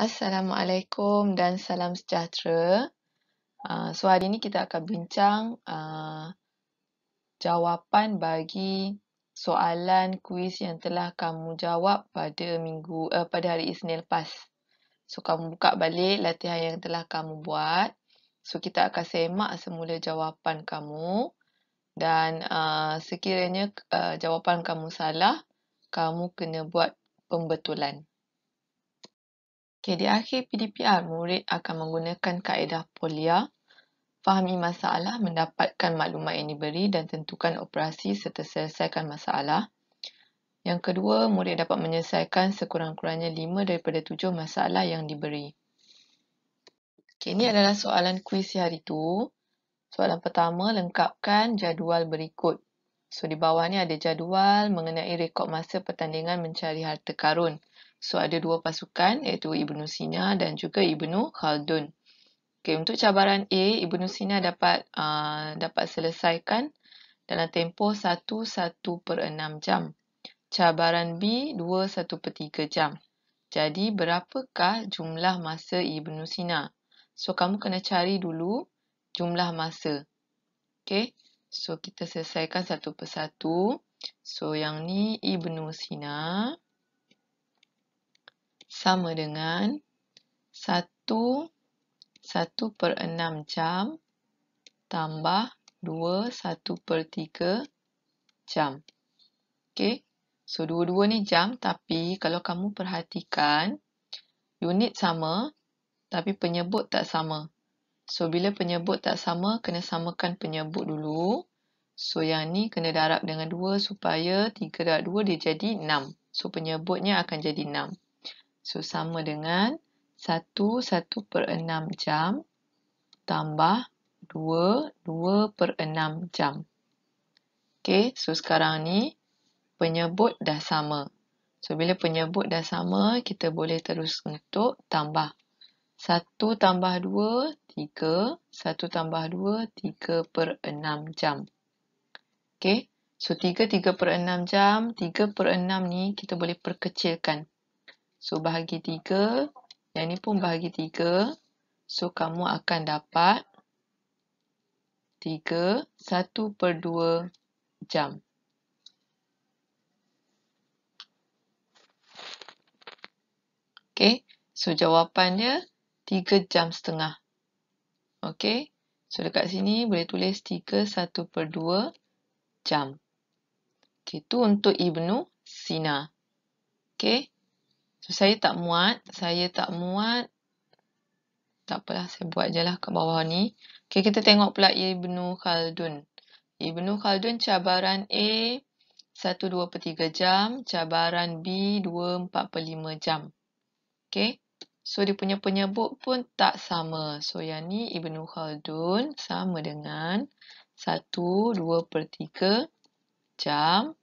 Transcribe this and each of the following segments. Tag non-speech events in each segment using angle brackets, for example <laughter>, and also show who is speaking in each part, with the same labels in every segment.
Speaker 1: Assalamualaikum dan salam sejahtera. Ah, so hari ini kita akan bincang ah, jawapan bagi soalan kuis yang telah kamu jawab pada minggu eh, pada hari Isnin lepas. So kamu buka balik latihan yang telah kamu buat. So kita akan semak semula jawapan kamu dan ah, sekiranya jawapan kamu salah, kamu kena buat pembetulan. Okay, di akhir PDPR, murid akan menggunakan kaedah polia, fahami masalah, mendapatkan maklumat yang diberi dan tentukan operasi serta selesaikan masalah. Yang kedua, murid dapat menyelesaikan sekurang-kurangnya 5 daripada 7 masalah yang diberi. Okay, ini adalah soalan kuis hari itu. Soalan pertama, lengkapkan jadual berikut. So, di bawah ni ada jadual mengenai rekod masa pertandingan mencari harta karun. So ada dua pasukan iaitu Ibnu Sina dan juga Ibnu Khaldun. Okay, untuk cabaran A, Ibnu Sina dapat uh, dapat selesaikan dalam tempoh 1-1 per 6 jam. Cabaran B, 2-1 per 3 jam. Jadi, berapakah jumlah masa Ibnu Sina? So, kamu kena cari dulu jumlah masa. Okay, so kita selesaikan satu persatu. So, yang ni Ibnu Sina sama dengan 1, 1 per 6 jam tambah 2, 1 per 3 jam. Okay. So, dua-dua ni jam tapi kalau kamu perhatikan, unit sama tapi penyebut tak sama. So, bila penyebut tak sama, kena samakan penyebut dulu. So, yang ni kena darab dengan 2 supaya 3 darab 2 dia jadi 6. So, penyebutnya akan jadi 6. So, sama dengan 1, 1 per 6 jam tambah 2, 2 per 6 jam. Okay, so sekarang ni penyebut dah sama. So, bila penyebut dah sama, kita boleh terus untuk tambah. 1 tambah 2, 3. 1 tambah 2, 3 per 6 jam. Okay, so 3, 3 per 6 jam. 3 per 6 ni kita boleh perkecilkan. So, bahagi tiga, Yang ni pun bahagi tiga, So, kamu akan dapat tiga satu per dua jam. Okay. So, jawapan dia 3 jam setengah. Okay. So, dekat sini boleh tulis tiga satu per dua jam. Okay. Itu untuk Ibnu Sina. Okay. So, saya tak muat. Saya tak muat. Tak apalah, saya buat je lah kat bawah ni. Okay, kita tengok pula Ibn Khaldun. Ibn Khaldun cabaran A, 1-2 per 3 jam. Cabaran B, 2-4 per 5 jam. Okay. So, dia punya penyebut pun tak sama. So, yang ni Ibn Khaldun sama dengan 1-2 per 3 jam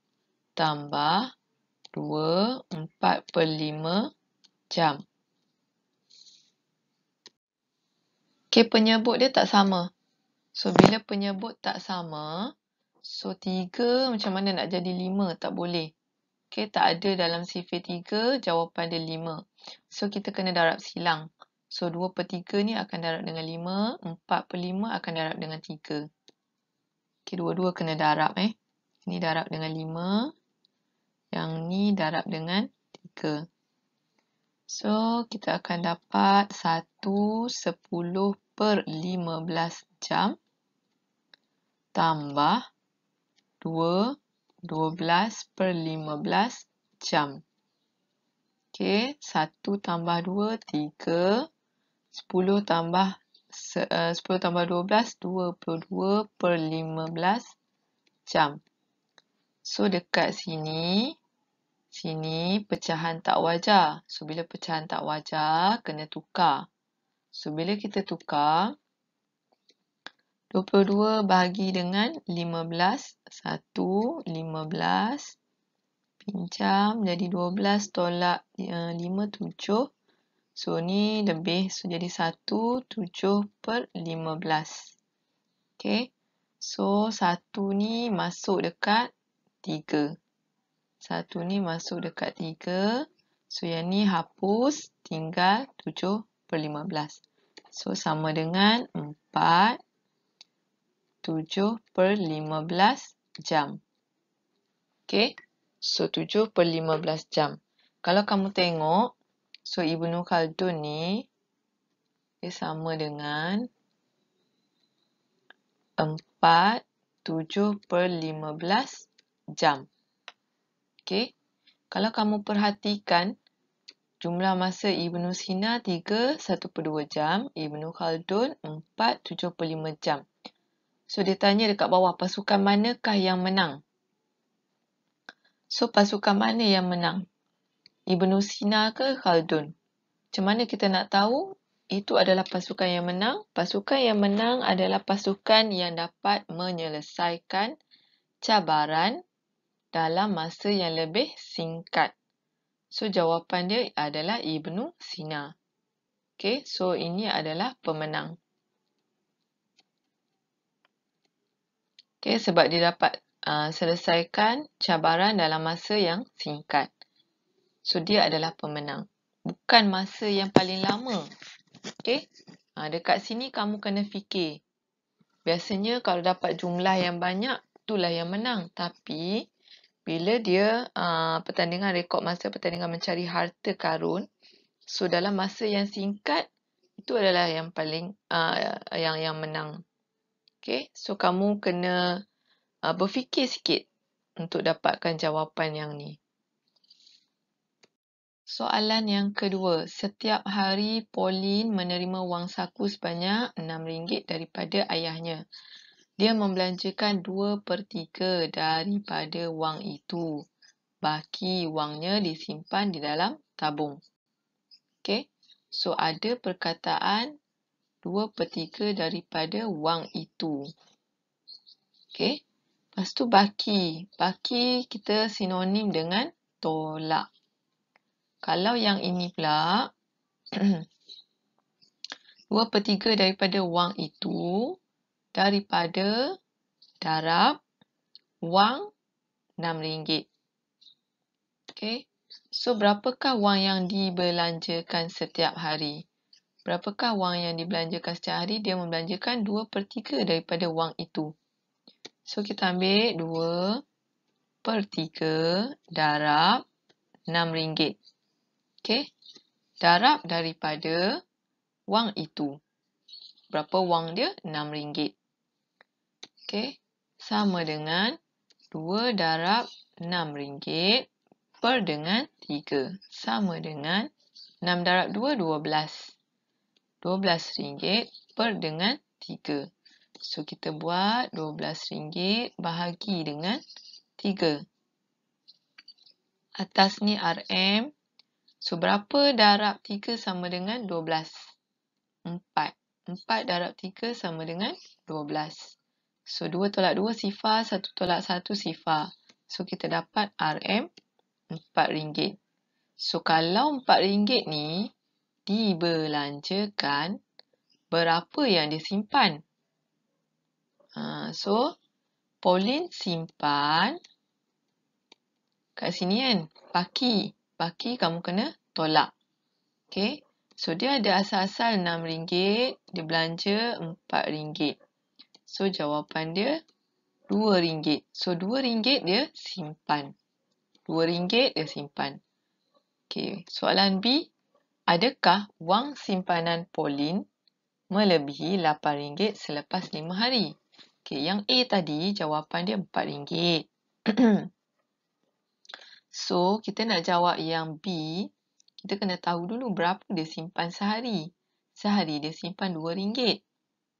Speaker 1: tambah 2, 4 per 5 jam. Okay, penyebut dia tak sama. So, bila penyebut tak sama, so 3 macam mana nak jadi 5? Tak boleh. Okay, tak ada dalam sifir 3, jawapan dia 5. So, kita kena darab silang. So, 2 per 3 ni akan darab dengan 5, 4 per 5 akan darab dengan 3. Okay, dua-dua kena darab eh. Ini darab dengan 5, yang ni darab dengan 3. So, kita akan dapat 1 10 per 15 jam tambah 2 12 per 15 jam. Okey, 1 tambah 2, 3. 10 tambah 10 eh, tambah 12, 22 per 15 jam. So dekat sini, sini pecahan tak wajar. So bila pecahan tak wajar, kena tukar. So bila kita tukar, 22 bahagi dengan 15, 1, 15, pinjam jadi 12 tolak 5, eh, 7. So ni lebih, so jadi 1, 7 per 15. Okay, so 1 ni masuk dekat tiga. Satu ni masuk dekat tiga. So, yang ni hapus tinggal tujuh per lima belas. So, sama dengan empat tujuh per lima belas jam. Okay. So, tujuh per lima belas jam. Kalau kamu tengok, so ibu Ibnu Khaldun ni dia sama dengan empat tujuh per lima 15 jam. Okey. Kalau kamu perhatikan jumlah masa Ibnu Sina 3.12 jam, Ibnu Khaldun 4.75 jam. So dia tanya dekat bawah pasukan manakah yang menang? So pasukan mana yang menang? Ibnu Sina ke Khaldun? Macam mana kita nak tahu itu adalah pasukan yang menang? Pasukan yang menang adalah pasukan yang dapat menyelesaikan cabaran dalam masa yang lebih singkat? So, jawapan dia adalah Ibnu Sina. Okay, so ini adalah pemenang. Okay, sebab dia dapat uh, selesaikan cabaran dalam masa yang singkat. So, dia adalah pemenang. Bukan masa yang paling lama. Okay, uh, dekat sini kamu kena fikir. Biasanya kalau dapat jumlah yang banyak, itulah yang menang. Tapi, bila dia uh, pertandingan rekod masa pertandingan mencari harta karun so dalam masa yang singkat itu adalah yang paling uh, yang yang menang okay? so kamu kena uh, berfikir sikit untuk dapatkan jawapan yang ni Soalan yang kedua, setiap hari Pauline menerima wang saku sebanyak RM6 daripada ayahnya. Dia membelanjakan 2 per 3 daripada wang itu. Baki wangnya disimpan di dalam tabung. Okay. So, ada perkataan 2 per 3 daripada wang itu. Okay. Lepas tu baki. Baki kita sinonim dengan tolak. Kalau yang ini pula, 2 <clears throat> per 3 daripada wang itu, daripada darab wang RM6. Okey. So berapakah wang yang dibelanjakan setiap hari? Berapakah wang yang dibelanjakan setiap hari? Dia membelanjakan 2/3 daripada wang itu. So kita ambil 2/3 darab RM6. Okey. Darab daripada wang itu. Berapa wang dia? RM6. Okey, sama dengan 2 darab 6 ringgit per dengan 3. Sama dengan 6 darab 2, 12. 12 ringgit per dengan 3. So, kita buat 12 ringgit bahagi dengan 3. Atas ni RM. So, berapa darab 3 sama dengan 12? 4. 4 darab 3 sama dengan 12. 12. So, 2 tolak 2 sifar, 1 tolak 1 sifar. So, kita dapat RM rm ringgit. So, kalau rm ringgit ni dibelanjakan, berapa yang dia simpan? Ha, so, polin simpan kat sini kan, baki. Baki kamu kena tolak. Okay. So, dia ada asal-asal RM6, dia belanja RM4. So jawapan dia RM2. So RM2 dia simpan. RM2 dia simpan. Okey, soalan B, adakah wang simpanan Pauline melebihi RM8 selepas 5 hari? Okey, yang A tadi jawapan dia RM4. <clears throat> so, kita nak jawab yang B, kita kena tahu dulu berapa dia simpan sehari. Sehari dia simpan RM2.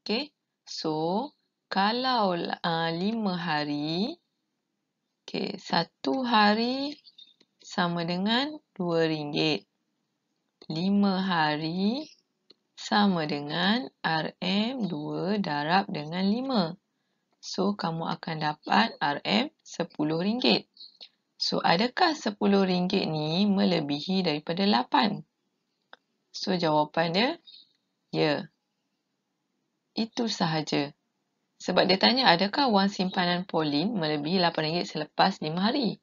Speaker 1: Okey. So, kalau uh, lima hari, okay, satu hari sama dengan dua ringgit. Lima hari sama dengan RM2 darab dengan lima. So, kamu akan dapat RM10. So, adakah RM10 ni melebihi daripada 8? So, jawapan dia, ya. Itu sahaja. Sebab dia tanya, adakah wang simpanan Pauline melebihi RM8 selepas 5 hari?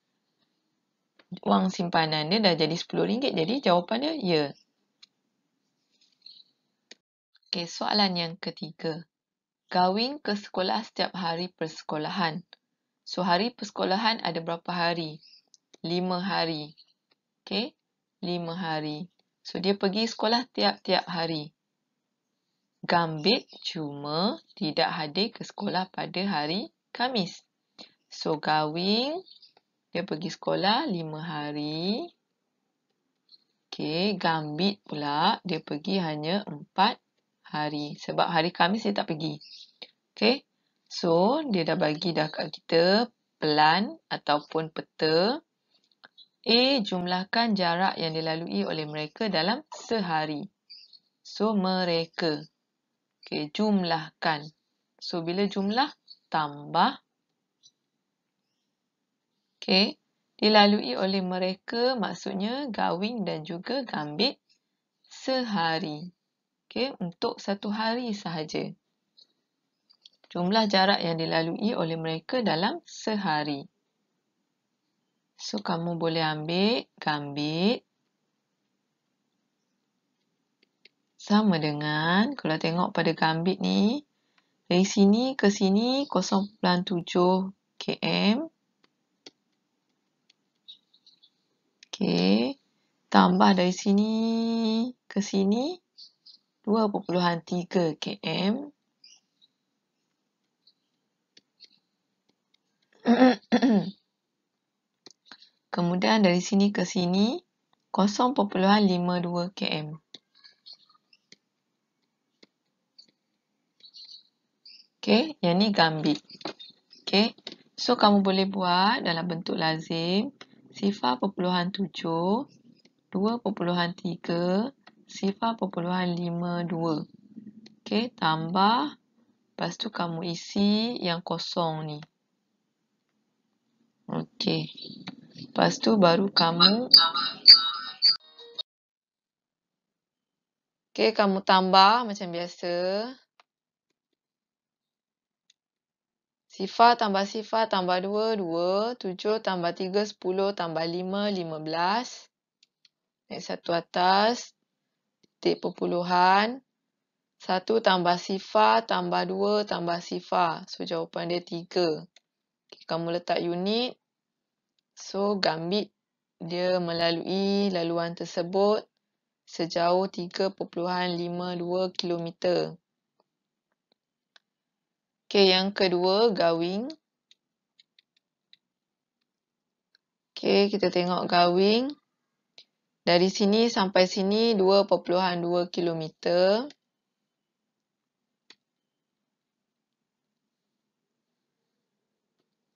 Speaker 1: Wang simpanan dia dah jadi RM10, jadi jawapan dia ya. Okay, soalan yang ketiga. Gawing ke sekolah setiap hari persekolahan. So, hari persekolahan ada berapa hari? 5 hari. Okay, 5 hari. So, dia pergi sekolah tiap-tiap hari. Gambit cuma tidak hadir ke sekolah pada hari Kamis. So, Gawing, dia pergi sekolah lima hari. Okay, Gambit pula, dia pergi hanya empat hari. Sebab hari Kamis dia tak pergi. Okay, so dia dah bagi dah kat kita pelan ataupun peta. A, jumlahkan jarak yang dilalui oleh mereka dalam sehari. So, Mereka. Okey, jumlahkan. So, bila jumlah, tambah. Okey, dilalui oleh mereka maksudnya gawing dan juga gambit sehari. Okey, untuk satu hari sahaja. Jumlah jarak yang dilalui oleh mereka dalam sehari. So, kamu boleh ambil gambit. sama dengan kalau tengok pada gambit ni dari sini ke sini 0.7 km ok tambah dari sini ke sini 2.3 km <coughs> kemudian dari sini ke sini 0.52 km Okay, yang ni gambit. Okay, So kamu boleh buat dalam bentuk lazim sifar perpuluhan 7 2.3 sifar perpuluhan dua. Okay, tambah lepas tu kamu isi yang kosong ni. Okay, Lepas tu baru kamu okay, kamu tambah macam biasa. Sifar tambah sifar tambah 2, 2. 7 tambah 3, 10 tambah 5, 15. Naik satu atas. Titik perpuluhan. 1 tambah sifar tambah 2 tambah sifar. So jawapan dia 3. Okay, kamu letak unit. So gambit dia melalui laluan tersebut sejauh 3.52 kilometer. Okey, yang kedua gawing. Okey, kita tengok gawing Dari sini sampai sini 2.2 km.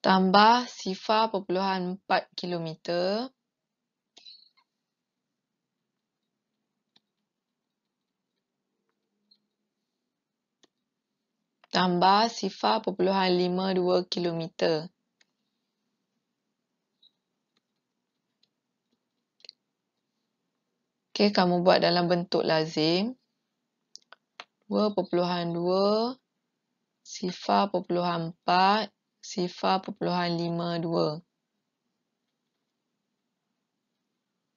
Speaker 1: Tambah sifar perpuluhan 4 kilometer. tambah sifar dua kilometer. Okey, kamu buat dalam bentuk lazim. Dua 2.2 sifar 0.4 sifar dua.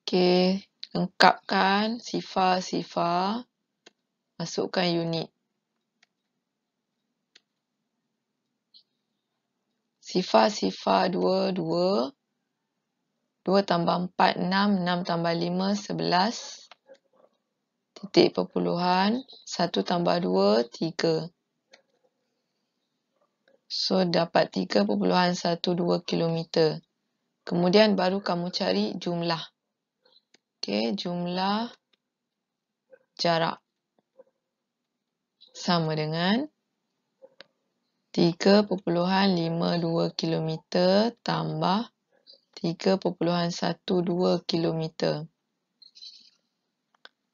Speaker 1: Okey, lengkapkan sifar-sifar. Masukkan unit. Sifar, sifar 2, 2. 2 tambah 4, 6. 6 tambah 5, 11. Titik perpuluhan. 1 tambah 2, 3. So, dapat 3.12 kilometer. Kemudian, baru kamu cari jumlah. Okay, jumlah jarak. Sama dengan 3.12 3.52 km tambah 3.12 km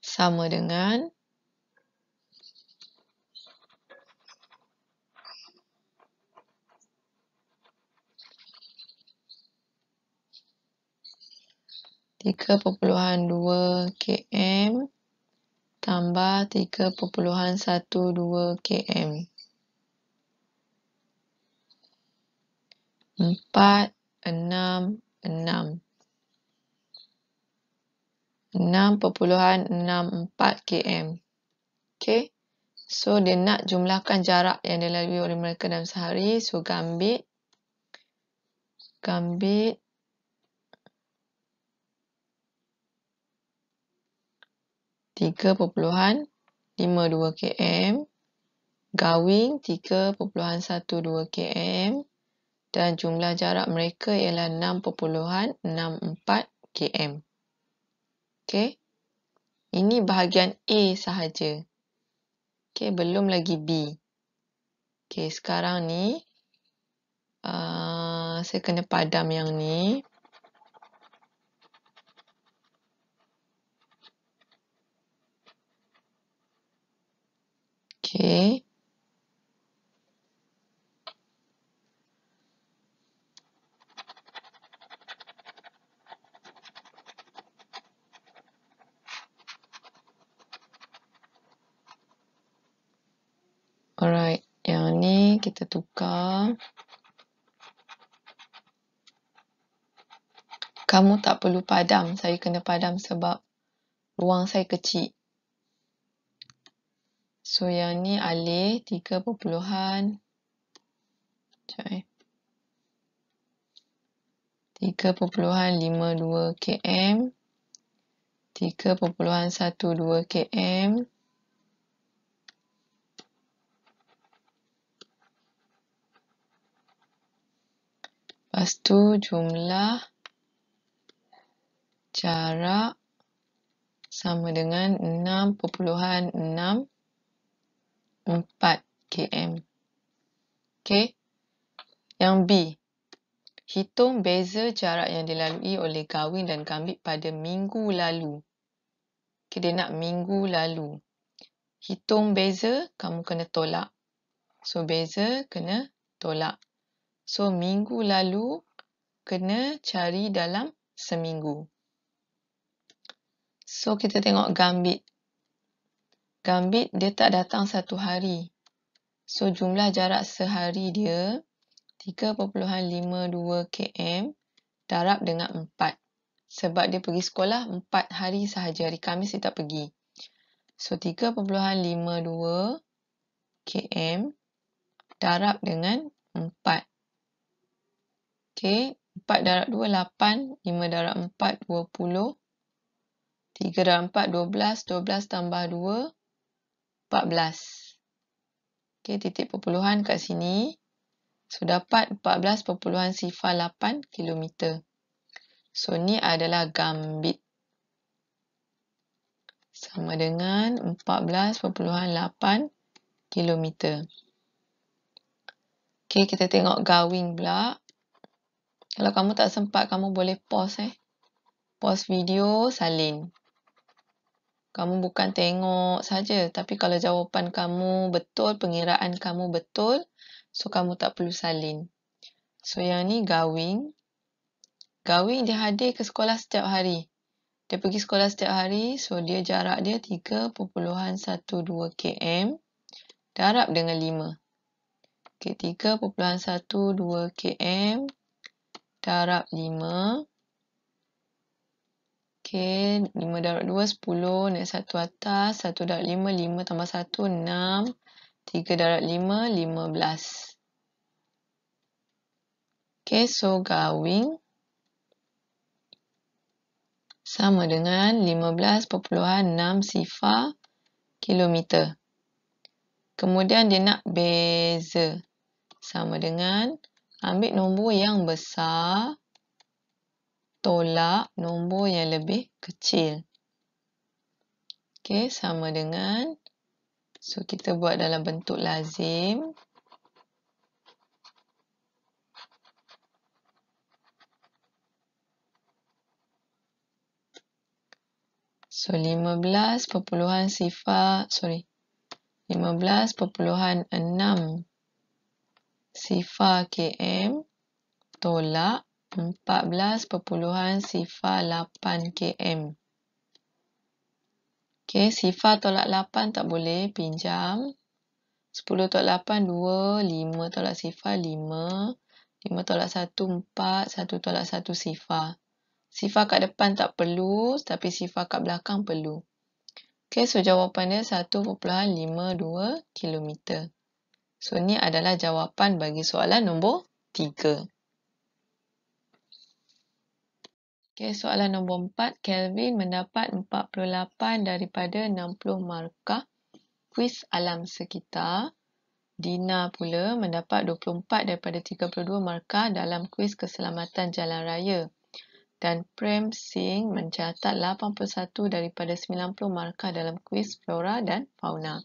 Speaker 1: sama dengan 3.2 km tambah 3.12 km. empat, enam, enam. Enam perpuluhan enam empat km. Okay. So, dia nak jumlahkan jarak yang dia dilalui oleh mereka dalam sehari. So, gambit. Gambit. Tiga perpuluhan lima dua km. Gawing tiga perpuluhan satu dua km dan jumlah jarak mereka ialah 6.64 km. Okey. Ini bahagian A sahaja. Okey, belum lagi B. Okey, sekarang ni uh, saya kena padam yang ni. Okey. Tukar. Kamu tak perlu padam, saya kena padam sebab ruang saya kecil. So yang ni alih 3 perpuluhan. Sekejap eh. dua km. tiga satu dua km. Lepas tu jumlah jarak sama dengan 6.64 km. Okay. Yang B. Hitung beza jarak yang dilalui oleh Gawin dan Gambit pada minggu lalu. Okay, dia nak minggu lalu. Hitung beza, kamu kena tolak. So, beza kena tolak. So minggu lalu kena cari dalam seminggu. So kita tengok gambit. Gambit dia tak datang satu hari. So jumlah jarak sehari dia 3.52 km darab dengan 4. Sebab dia pergi sekolah 4 hari sahaja. Hari Khamis dia tak pergi. So 3.52 km darab dengan 4. Okey, 4 darab 2, 8, 5 darab 4, 20, 3 darab 4, 12, 12 tambah 2, 14. Okey, titik perpuluhan kat sini. So, dapat 14 perpuluhan sifar 8 kilometer. So, ni adalah gambit. Sama dengan 14 perpuluhan 8 kilometer. Okey, kita tengok gawing pula. Kalau kamu tak sempat, kamu boleh pause eh. Pause video, salin. Kamu bukan tengok saja, tapi kalau jawapan kamu betul, pengiraan kamu betul, so kamu tak perlu salin. So yang ni Gawing. Gawing dia hadir ke sekolah setiap hari. Dia pergi sekolah setiap hari, so dia jarak dia 3.12 km. Darab dengan 5. Okay, 3.12 km darab 5. Okay, 5 darab 2, 10. Naik 1 atas. 1 darab 5, 5 tambah 1, 6. 3 darab 5, 15. Okay, so gawing. Sama dengan 15.6 sifar kilometer. Kemudian dia nak beza. Sama dengan ambil nombor yang besar tolak nombor yang lebih kecil. Okey, sama dengan so kita buat dalam bentuk lazim. So 15 perpuluhan sifar, sorry. 15 perpuluhan 6 sifar KM tolak 14 14.8 sifar 8 KM. Okey, sifar tolak 8 tak boleh pinjam. 10 tolak 8, 2. 5 tolak sifar, 5. 5 tolak 1, 4. 1 tolak 1 sifar. Sifar kat depan tak perlu, tapi sifar kat belakang perlu. Okey, so jawapan dia 1.52 kilometer. So, ni adalah jawapan bagi soalan nombor 3. Okay, soalan nombor 4. Kelvin mendapat 48 daripada 60 markah kuis alam sekitar. Dina pula mendapat 24 daripada 32 markah dalam kuis keselamatan jalan raya. Dan Prem Singh mencatat 81 daripada 90 markah dalam kuis flora dan fauna.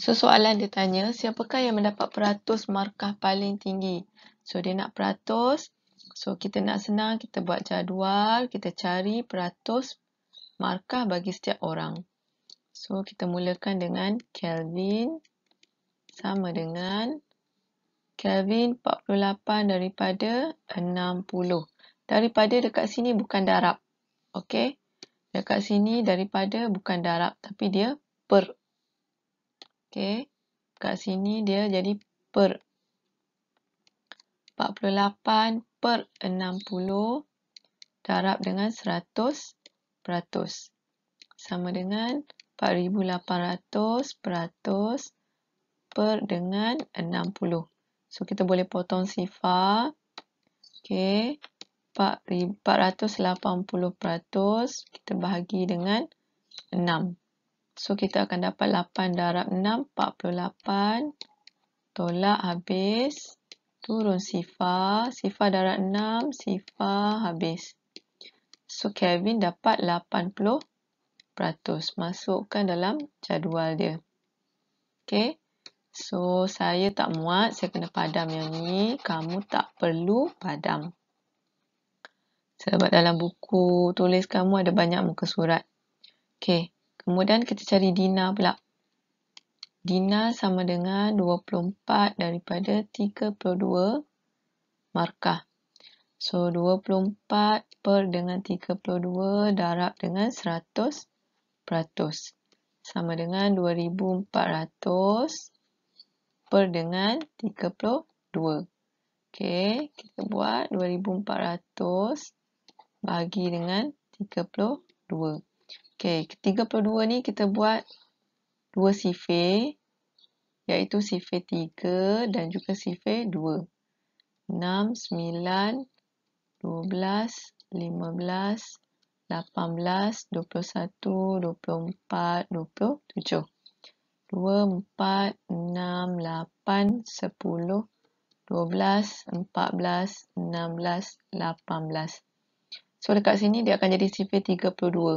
Speaker 1: So soalan dia tanya, siapakah yang mendapat peratus markah paling tinggi? So dia nak peratus. So kita nak senang, kita buat jadual, kita cari peratus markah bagi setiap orang. So kita mulakan dengan Kelvin sama dengan Kelvin 48 daripada 60. Daripada dekat sini bukan darab. Okay. Dekat sini daripada bukan darab tapi dia per Okey. Kat sini dia jadi per 48 per 60 darab dengan 100 peratus. Sama dengan 4,800 peratus per dengan 60. So, kita boleh potong sifar. Okey. 480 peratus kita bahagi dengan 6. So kita akan dapat 8 darab 6, 48, tolak habis, turun sifar, sifar darab 6, sifar habis. So Kevin dapat 80%, masukkan dalam jadual dia. Okay, so saya tak muat, saya kena padam yang ni, kamu tak perlu padam. Sebab dalam buku tulis kamu ada banyak muka surat. Okay. Kemudian kita cari Dina pula. Dina sama dengan 24 daripada 32 markah. So, 24 per dengan 32 darab dengan 100 peratus. Sama dengan 2400 per dengan 32. Okey, kita buat 2400 bagi dengan 32. Okey, ketiga per dua ni kita buat dua sifir iaitu sifir tiga dan juga sifir dua. Enam, sembilan, dua belas, lima belas, lapan belas, dua puluh satu, dua puluh empat, dua puluh tujuh. Dua, empat, enam, lapan, sepuluh, dua belas, empat belas, enam belas, lapan belas. So dekat sini dia akan jadi sifir tiga puluh dua.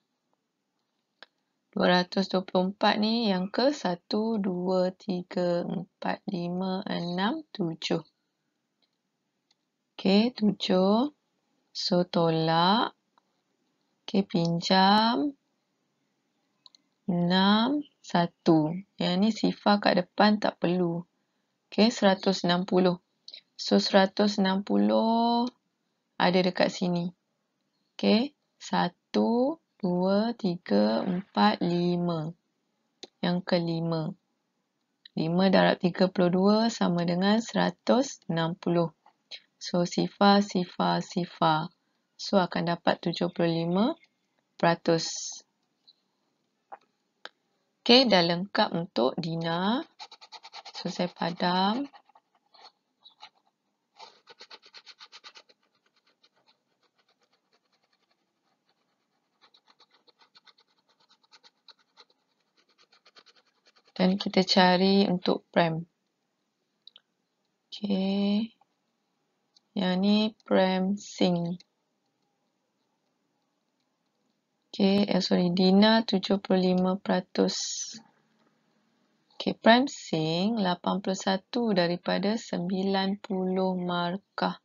Speaker 1: 224 ni yang ke 1, 2, 3, 4, 5, 6, 7. Okey, 7. So, tolak. Okey, pinjam. 6, 1. Yang ni sifar kat depan tak perlu. Okey, 160. So, 160 ada dekat sini. Okey, 1, dua, tiga, empat, lima. Yang kelima. Lima darab tiga puluh dua sama dengan seratus enam puluh. So, sifar, sifar, sifar. So, akan dapat tujuh puluh lima peratus. Okay, dah lengkap untuk Dina. So, saya padam. Dan kita cari untuk prem. Okey. Yang ni prem sing. Okey, eh, sorry Dina 75%. Okey, prem sing 81 daripada 90 markah.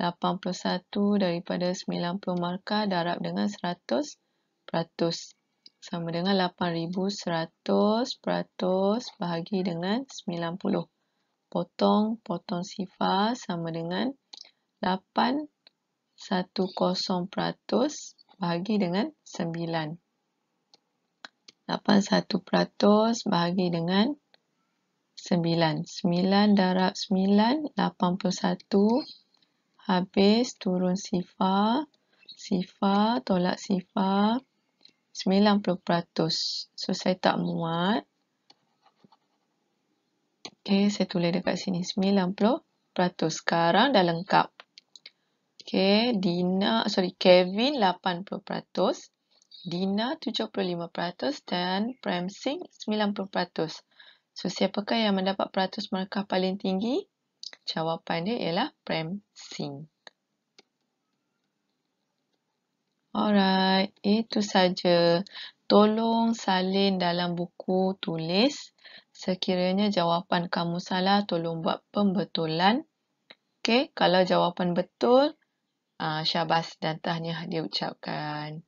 Speaker 1: 81 daripada 90 markah darab dengan 100% sama dengan 8100 peratus bahagi dengan 90. Potong, potong sifar sama dengan 810 peratus bahagi dengan 9. 81 peratus bahagi dengan 9. 9 darab 9, 81. Habis turun sifar. Sifar, tolak sifar. 90%. So, saya tak muat. Okay, saya tulis dekat sini. 90%. Sekarang dah lengkap. Okay, Dina, sorry, Kevin 80%. Dina 75% dan Prem Singh 90%. So, siapakah yang mendapat peratus markah paling tinggi? Jawapan dia ialah Prem Singh. Alright, itu saja. Tolong salin dalam buku tulis. Sekiranya jawapan kamu salah, tolong buat pembetulan. Okay, kalau jawapan betul, ah, syabas dan tahniah diucapkan.